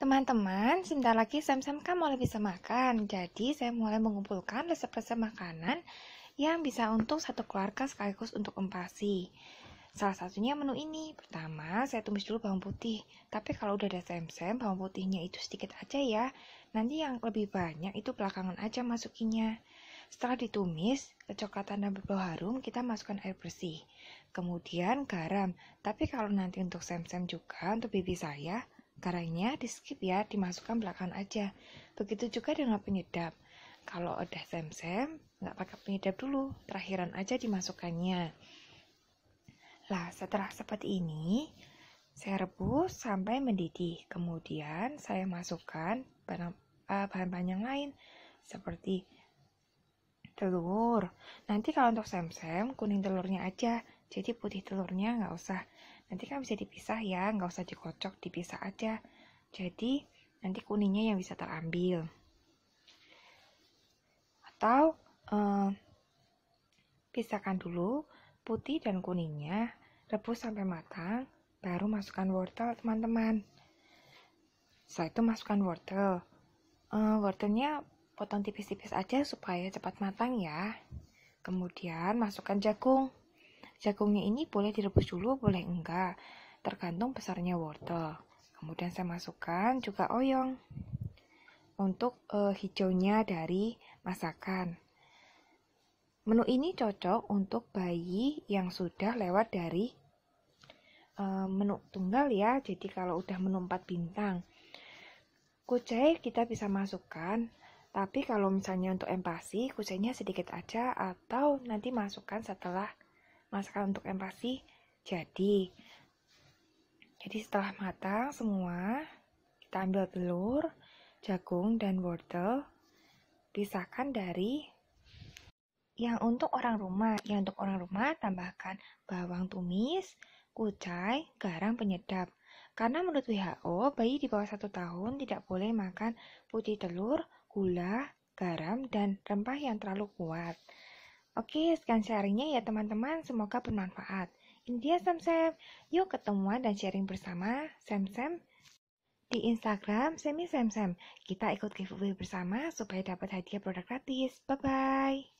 Teman-teman, sebentar lagi Sam-Sam kan mulai bisa makan, jadi saya mulai mengumpulkan resep-resep makanan yang bisa untuk satu keluarga sekaligus untuk empasi. Salah satunya menu ini. Pertama, saya tumis dulu bawang putih. Tapi kalau udah ada samsam, sam bawang putihnya itu sedikit aja ya. Nanti yang lebih banyak itu belakangan aja masukinya. Setelah ditumis, kecoklatan dan berbau harum, kita masukkan air bersih. Kemudian garam. Tapi kalau nanti untuk sem-sem juga, untuk bibi saya, Garangnya di skip ya, dimasukkan belakang aja. Begitu juga dengan penyedap. Kalau udah sem-sem, nggak pakai penyedap dulu, terakhiran aja dimasukkannya. Lah, setelah seperti ini, saya rebus sampai mendidih. Kemudian saya masukkan eh, bahan-bahan yang lain seperti telur. Nanti kalau untuk sem-sem, kuning telurnya aja jadi putih telurnya nggak usah nanti kan bisa dipisah ya nggak usah dikocok dipisah aja jadi nanti kuningnya yang bisa terambil atau eh, pisahkan dulu putih dan kuningnya rebus sampai matang baru masukkan wortel teman-teman setelah itu masukkan wortel eh, wortelnya potong tipis-tipis aja supaya cepat matang ya kemudian masukkan jagung Jagungnya ini boleh direbus dulu, boleh enggak. Tergantung besarnya wortel. Kemudian saya masukkan juga oyong untuk e, hijaunya dari masakan. Menu ini cocok untuk bayi yang sudah lewat dari e, menu tunggal ya. Jadi kalau udah menu 4 bintang. Kucai kita bisa masukkan tapi kalau misalnya untuk empasi, kucainya sedikit aja atau nanti masukkan setelah masakan untuk empasi jadi jadi setelah matang semua kita ambil telur jagung dan wortel pisahkan dari yang untuk orang rumah yang untuk orang rumah tambahkan bawang tumis kucai garam penyedap karena menurut WHO bayi di bawah satu tahun tidak boleh makan putih telur gula garam dan rempah yang terlalu kuat Oke, sekian sharingnya ya teman-teman. Semoga bermanfaat. India Sam-Sam, yuk ketemuan dan sharing bersama Sam-Sam di Instagram Semi Sam-Sam. Kita ikut giveaway bersama supaya dapat hadiah produk gratis. Bye-bye.